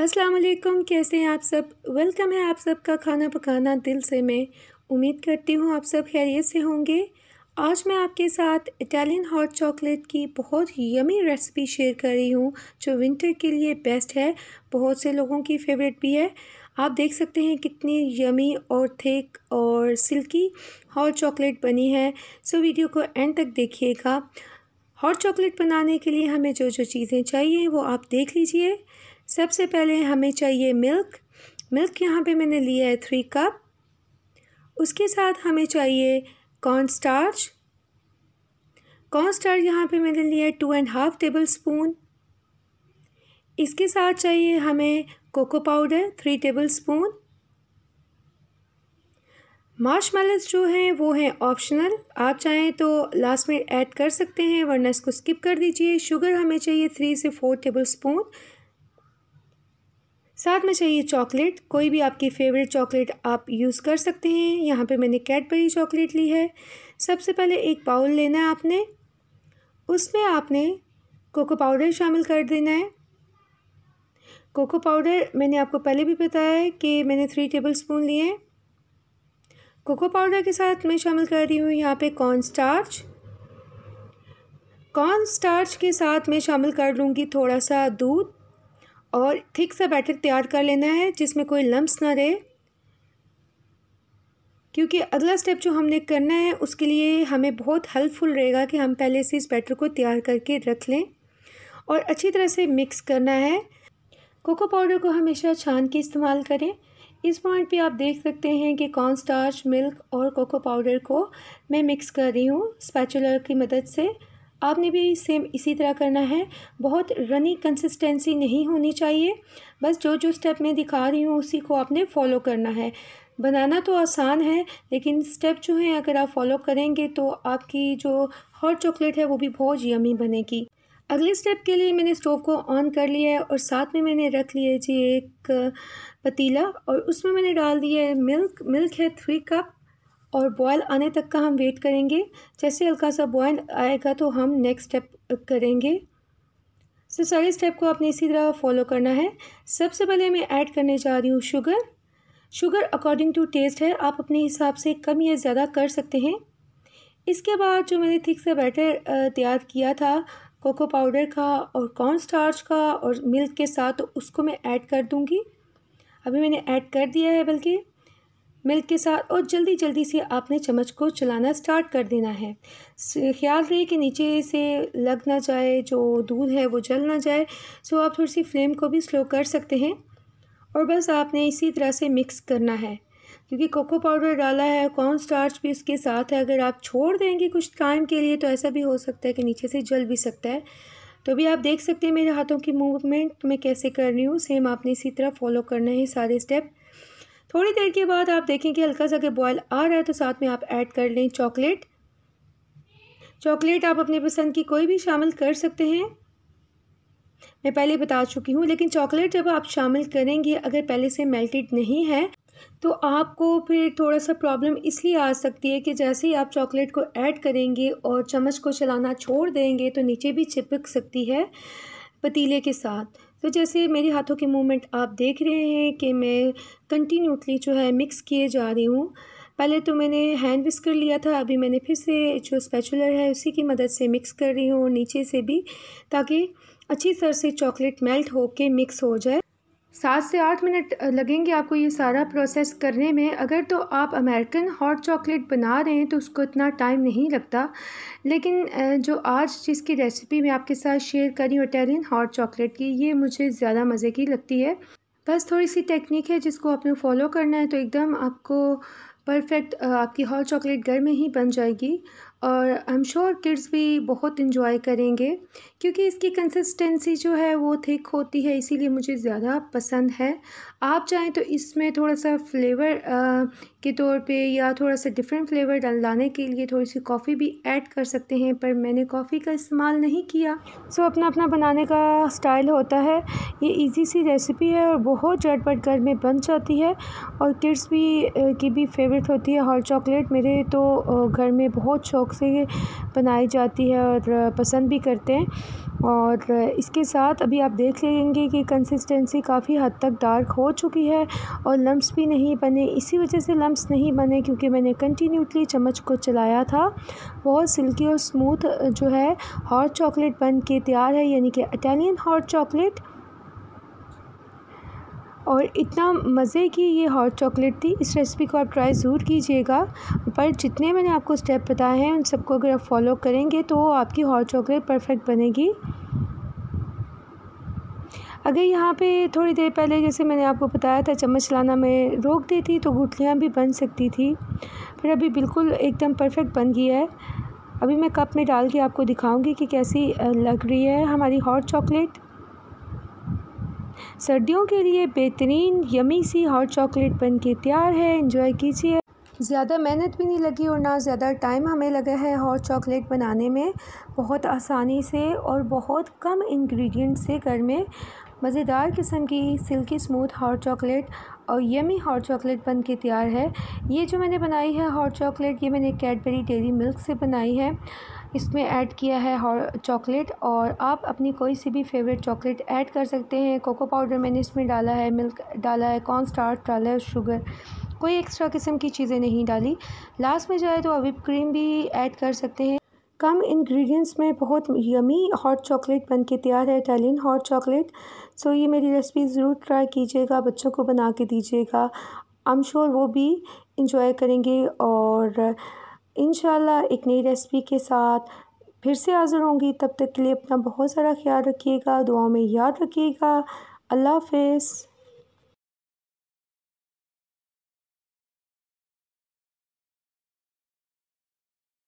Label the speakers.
Speaker 1: अस्सलाम वालेकुम कैसे हैं आप सब वेलकम है आप सबका खाना पकाना दिल से मैं उम्मीद करती हूँ आप सब खैरियत से होंगे आज मैं आपके साथ इटालियन हॉट चॉकलेट की बहुत यमी रेसिपी शेयर कर रही हूँ जो विंटर के लिए बेस्ट है बहुत से लोगों की फेवरेट भी है आप देख सकते हैं कितनी यमी और थिक और सिल्की हॉट चॉकलेट बनी है सो वीडियो को एंड तक देखिएगा हॉट चॉकलेट बनाने के लिए हमें जो जो चीज़ें चाहिए वो आप देख लीजिए सबसे पहले हमें चाहिए मिल्क मिल्क यहाँ पे मैंने लिया है थ्री कप उसके साथ हमें चाहिए कॉर्न स्टार्च कॉर्न स्टार्च यहाँ पे मैंने लिया है two and half tablespoon इसके साथ चाहिए हमें cocoa powder three tablespoon marshmallows जो हैं वो हैं ऑप्शनल आप चाहें तो लास्ट में ऐड कर सकते हैं वरना इसको स्किप कर दीजिए शुगर हमें चाहिए थ्री से फोर टेबल स्पून साथ में चाहिए चॉकलेट कोई भी आपकी फेवरेट चॉकलेट आप यूज़ कर सकते हैं यहाँ पे मैंने कैडबरी चॉकलेट ली है सबसे पहले एक बाउल लेना है आपने उसमें आपने कोको पाउडर शामिल कर देना है कोको पाउडर मैंने आपको पहले भी बताया है कि मैंने थ्री टेबल स्पून लिए हैं कोको पाउडर के साथ मैं शामिल कर रही हूँ यहाँ पर कॉर्न स्टार्च कॉर्न स्टार्च के साथ मैं शामिल कर लूँगी थोड़ा सा दूध और थिक सा बैटर तैयार कर लेना है जिसमें कोई लम्ब ना रहे क्योंकि अगला स्टेप जो हमने करना है उसके लिए हमें बहुत हेल्पफुल रहेगा कि हम पहले से इस बैटर को तैयार करके रख लें और अच्छी तरह से मिक्स करना है कोको पाउडर को हमेशा छान के इस्तेमाल करें इस पॉइंट पे आप देख सकते हैं कि कॉर्न स्टार्च मिल्क और कोको पाउडर को मैं मिक्स कर रही हूँ स्पैचुलर की मदद से आपने भी सेम इसी तरह करना है बहुत रनी कंसिस्टेंसी नहीं होनी चाहिए बस जो जो स्टेप मैं दिखा रही हूँ उसी को आपने फॉलो करना है बनाना तो आसान है लेकिन स्टेप जो हैं अगर आप फॉलो करेंगे तो आपकी जो हॉट चॉकलेट है वो भी बहुत यमी बनेगी अगले स्टेप के लिए मैंने स्टोव को ऑन कर लिया है और साथ में मैंने रख लिया जी एक पतीला और उसमें मैंने डाल दिया है मिल्क मिल्क है थ्री कप और बॉयल आने तक का हम वेट करेंगे जैसे हल्का सा बॉयल आएगा तो हम नेक्स्ट स्टेप करेंगे सो so, सारे स्टेप को आपने इसी तरह फॉलो करना है सबसे पहले मैं ऐड करने जा रही हूँ sugar sugar according to taste है आप अपने हिसाब से कम या ज़्यादा कर सकते हैं इसके बाद जो मैंने ठीक से बैटर तैयार किया था कोको पाउडर का और कॉर्न स्टार्च का और मिल्क के साथ तो उसको मैं ऐड कर दूँगी अभी मैंने ऐड कर दिया है बल्कि मिल्क के साथ और जल्दी जल्दी से आपने चम्मच को चलाना स्टार्ट कर देना है ख्याल रहे कि नीचे से लग ना जाए जो दूध है वो जल ना जाए सो आप थोड़ी सी फ्लेम को भी स्लो कर सकते हैं और बस आपने इसी तरह से मिक्स करना है क्योंकि कोको पाउडर डाला है कॉर्न स्टार्च भी उसके साथ है अगर आप छोड़ देंगे कुछ टाइम के लिए तो ऐसा भी हो सकता है कि नीचे से जल भी सकता है तो अभी आप देख सकते हैं मेरे हाथों की मूवमेंट मैं कैसे कर रही हूँ सेम आपने इसी तरह फॉलो करना है सारे स्टेप थोड़ी देर के बाद आप देखें कि हल्का सा अगर बॉयल आ रहा है तो साथ में आप ऐड कर लें चॉकलेट चॉकलेट आप अपने पसंद की कोई भी शामिल कर सकते हैं मैं पहले बता चुकी हूँ लेकिन चॉकलेट जब आप शामिल करेंगे अगर पहले से मेल्टेड नहीं है तो आपको फिर थोड़ा सा प्रॉब्लम इसलिए आ सकती है कि जैसे ही आप चॉकलेट को ऐड करेंगे और चम्मच को चलाना छोड़ देंगे तो नीचे भी चिपक सकती है पतीले के साथ तो जैसे मेरे हाथों के मूवमेंट आप देख रहे हैं कि मैं कंटिन्यूटली जो है मिक्स किए जा रही हूँ पहले तो मैंने हैंड विस्कर लिया था अभी मैंने फिर से जो स्पेचुलर है उसी की मदद से मिक्स कर रही हूँ नीचे से भी ताकि अच्छी तरह से चॉकलेट मेल्ट होके मिक्स हो जाए सात से आठ मिनट लगेंगे आपको ये सारा प्रोसेस करने में अगर तो आप अमेरिकन हॉट चॉकलेट बना रहे हैं तो उसको इतना टाइम नहीं लगता लेकिन जो आज जिसकी रेसिपी मैं आपके साथ शेयर कर रही हूँ इटालियन हॉट चॉकलेट की ये मुझे ज़्यादा मज़े की लगती है बस थोड़ी सी टेक्निक है जिसको आपने फॉलो करना है तो एकदम आपको परफेक्ट आपकी हॉट चॉकलेट घर में ही बन जाएगी और आई एम श्योर किड्स भी बहुत इन्जॉय करेंगे क्योंकि इसकी कंसिस्टेंसी जो है वो थिक होती है इसीलिए मुझे ज़्यादा पसंद है आप चाहें तो इसमें थोड़ा सा फ्लेवर के तौर पे या थोड़ा सा डिफरेंट फ्लेवर लाने के लिए थोड़ी सी कॉफ़ी भी ऐड कर सकते हैं पर मैंने कॉफ़ी का इस्तेमाल नहीं किया सो अपना अपना बनाने का स्टाइल होता है ये इजी सी रेसिपी है और बहुत झटपट घर में बन जाती है और किड्स भी की भी फेवरेट होती है हॉट चॉकलेट मेरे तो घर में बहुत शौक से बनाई जाती है और पसंद भी करते हैं और इसके साथ अभी आप देख लेंगे कि कंसिस्टेंसी काफ़ी हद तक डार्क हो चुकी है और लम्ब्स भी नहीं बने इसी वजह से लम्ब्स नहीं बने क्योंकि मैंने कंटिन्यूटली चम्मच को चलाया था बहुत सिल्की और स्मूथ जो है हॉट चॉकलेट बन के तैयार है यानी कि इटालियन हॉट चॉकलेट और इतना मज़े की ये हॉट चॉकलेट थी इस रेसिपी को आप ट्राई ज़रूर कीजिएगा पर जितने मैंने आपको स्टेप बताए हैं उन सबको अगर आप फॉलो करेंगे तो आपकी हॉट चॉकलेट परफेक्ट बनेगी अगर यहाँ पे थोड़ी देर पहले जैसे मैंने आपको बताया था चम्मच लाना मैं रोक देती तो गुठलियाँ भी बन सकती थी फिर अभी बिल्कुल एकदम परफेक्ट बन गई है अभी मैं कप में डाल के आपको दिखाऊंगी कि कैसी लग रही है हमारी हॉट चॉकलेट सर्दियों के लिए बेहतरीन यमी सी हॉट चॉकलेट बन के तैयार है इन्जॉय कीजिए ज़्यादा मेहनत भी नहीं लगी और ना ज़्यादा टाइम हमें लगा है हॉट चॉकलेट बनाने में बहुत आसानी से और बहुत कम इंग्रेडिएंट से घर में मज़ेदार किस्म की सिल्की स्मूथ हॉट चॉकलेट और यमी हॉट चॉकलेट बन के तैयार है ये जो मैंने बनाई है हॉट चॉकलेट ये मैंने कैडबरी डेरी मिल्क से बनाई है इसमें ऐड किया है चॉकलेट और आप अपनी कोई सी भी फेवरेट चॉकलेट ऐड कर सकते हैं कोको पाउडर मैंने इसमें डाला है मिल्क डाला है कॉर्न स्टार्च डाला है शुगर कोई एक्स्ट्रा किस्म की चीज़ें नहीं डाली लास्ट में जाए तो आप विप क्रीम भी ऐड कर सकते हैं कम इंग्रेडिएंट्स में बहुत यमी हॉट चॉकलेट बन के तैयार है इटालियन हॉट चॉकलेट सो ये मेरी रेसिपी ज़रूर ट्राई कीजिएगा बच्चों को बना के दीजिएगा आई एम श्योर वो भी इंजॉय करेंगे और इन एक नई रेसिपी के साथ फिर से हाज़िर होंगी तब तक के लिए अपना बहुत सारा ख्याल रखिएगा दुआओं में याद रखिएगा अल्लाह हाफिज़